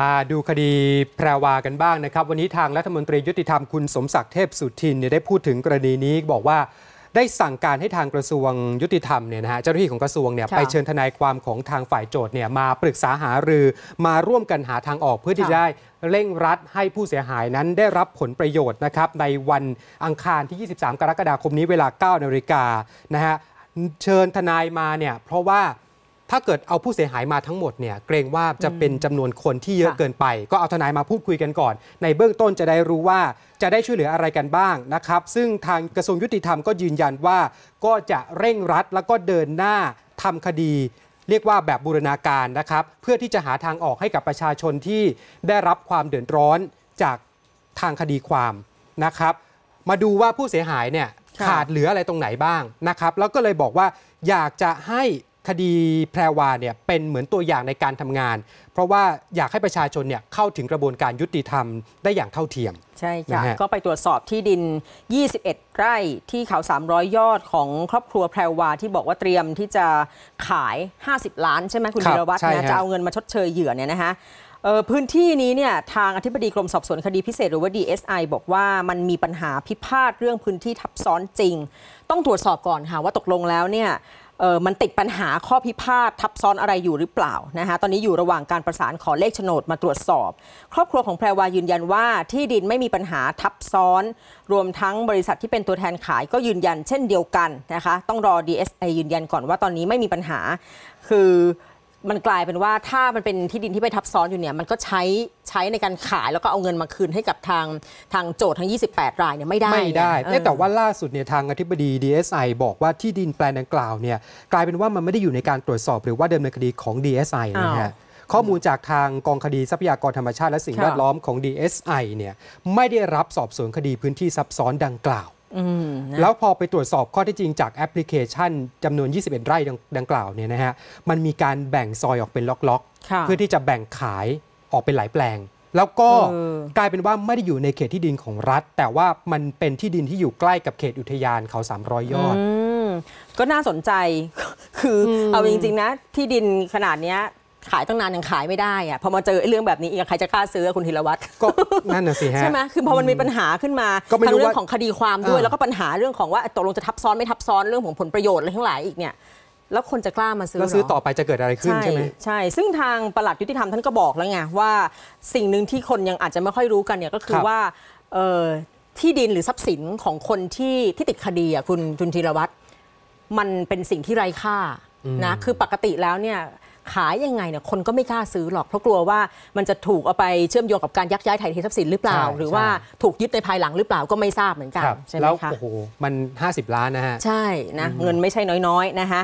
มาดูคดีแพรวากันบ้างนะครับ วันนี้ทางรัฐมนตรียุติธรรมคุณสมศักดิ์เทพสุทินเนี่ยได้พูดถึงกรณีนี้บอกว่า ได้สั่งการให้ทางกระทรวงยุติธรรมเนี่ยนะฮะเจ้าหน้าที่ของกระทรวงเนี่ยไปเชิญทนายความของทางฝ่ายโจทย์เนี่ยมาปรึกษาหารือมาร่วมกันหาทางออกเพื่อที่จะได้เร่งรัดให้ผู้เสียหายนั้นได้รับผลประโยชน์นะครับในวันอังคารที่ 23 กรกฎาคมนี้เวลา 9 นาฬิกานะฮะเชิญทนายมาเนี่ยเพราะว่าถ้าเกิดเอาผู้เสียหายมาทั้งหมดเนี่ยเกรงว่าจะเป็นจำนวนคนที่เยอะเกินไปก็เอาทนายมาพูดคุยกันก่อน ในเบื้องต้นจะได้รู้ว่าจะได้ช่วยเหลืออะไรกันบ้างนะครับ ซึ่งทางกระทรวงยุติธรรมก็ยืนยันว่าก็จะเร่งรัดแล้วก็เดินหน้าทำคดีเรียกว่าแบบบูรณาการนะครับ เพื่อที่จะหาทางออกให้กับประชาชนที่ได้รับความเดือดร้อนจากทางคดีความนะครับ มาดูว่าผู้เสียหายเนี่ยขาดเหลืออะไรตรงไหนบ้างนะครับแล้วก็เลยบอกว่าอยากจะให้คดีแพรวาเนี่ยเป็นเหมือนตัวอย่างในการทำงาน เพราะว่าอยากให้ประชาชนเนี่ยเข้าถึงกระบวนการยุติธรรมได้อย่างเท่าเทียม ใช่จ้ะก็ไปตรวจสอบที่ดิน 21ไร่ที่เขา 300 ยอดของครอบครัวแพรวา ที่บอกว่าเตรียมที่จะขาย 50 ล้านใช่ไหมคุณธีรวัตรนะจะเอาเงินมาชดเชยเหยื่อเนี่ยนะคะพื้นที่นี้เนี่ยทางอธิบดีกรมสอบสวนคดีพิเศษหรือว่า DSI บอกว่ามันมีปัญหาพิพาทเรื่องพื้นที่ทับซ้อนจริง ต้องตรวจสอบก่อนค่ะว่าตกลงแล้วเนี่ยมันติดปัญหาข้อพิพาททับซ้อนอะไรอยู่หรือเปล่านะคะตอนนี้อยู่ระหว่างการประสานขอเลขโฉนด มาตรวจสอบ ครอบครัวของแพรวายืนยันว่า ที่ดินไม่มีปัญหาทับซ้อน รวมทั้งบริษัทที่เป็นตัวแทนขายก็ยืนยันเช่นเดียวกันนะคะต้องรอ DSA ยืนยันก่อนว่าตอนนี้ไม่มีปัญหา คือมันกลายเป็นว่าถ้ามันเป็นที่ดินที่ไปทับซ้อนอยู่เนี่ยมันก็ใช้ใช้ในการขายแล้วก็เอาเงินมาคืนให้กับทางทางโจทย์ทั้ง28 รายเนี่ยไม่ได้ ไม่ได้ แต่ว่าล่าสุดเนี่ยทางอธิบดี DSI บอกว่าที่ดินแปลงดังกล่าวเนี่ยกลายเป็นว่ามันไม่ได้อยู่ในการตรวจสอบหรือว่าเดิเนินคดีของ DSI นะฮะข้อมูลจากทางกองคดีทรัพยากรธรรมชาติและสิ่งแวดล้อมของ DSI เนี่ยไม่ได้รับสอบสวนคดีพื้นที่ซับซ้อนดังกล่าวแล้วพอไปตรวจสอบข้อที่จริงจากแอปพลิเคชันจำนวน 21 ไร่ดังกล่าวเนี่ยนะฮะ มันมีการแบ่งซอยออกเป็นล็อกๆ เพื่อที่จะแบ่งขายออกเป็นหลายแปลง แล้วก็กลายเป็นว่าไม่ได้อยู่ในเขตที่ดินของรัฐ แต่ว่ามันเป็นที่ดินที่อยู่ใกล้กับเขตอุทยานเขา 300 ยอด ก็น่าสนใจคือเอาจริงๆนะ ที่ดินขนาดนี้ขายตั้งนานยังขายไม่ได้อะพอมาเจอไอ้เรื่องแบบนี้อีกใครจะกล้าซื้อคุณธีรวัตรก็นั่นน่ะสิฮะใช่ไหมคือพอมันมีปัญหาขึ้นมาทั้งเรื่องของคดีความด้วยแล้วก็ปัญหาเรื่องของว่าตกลงจะทับซ้อนไม่ทับซ้อนเรื่องของผลประโยชน์อะไรทั้งหลายอีกเนี่ย แล้วคนจะกล้ามาซื้อแล้วซื้อต่อไปจะเกิดอะไรขึ้นใช่ไหมใช่ ซึ่งทางประหลัดยุติธรรมท่านก็บอกแล้วไงว่าสิ่งหนึ่งที่คนยังอาจจะไม่ค่อยรู้กันเนี่ย ก็คือว่าที่ดินหรือทรัพย์สินของคนที่ที่ติดคดีอ่ะคุณจุนธีรวัตรมันเป็นสิ่งที่ไร้ค่านะคือปกติแล้วเนี่ยขายยังไงเนี่ยคนก็ไม่กล้าซื้อหรอกเพราะกลัวว่ามันจะถูกเอาไปเชื่อมโยงกับการยักย้ายถ่ายเททรัพย์สินหรือเปล่า หรือว่าถูกยึดในภายหลังหรือเปล่าก็ไม่ทราบเหมือนกัน ใช่ไหมคะ แล้วโอ้โห มัน 50 ล้านนะฮะ ใช่นะเงินไม่ใช่น้อย ๆ นะคะ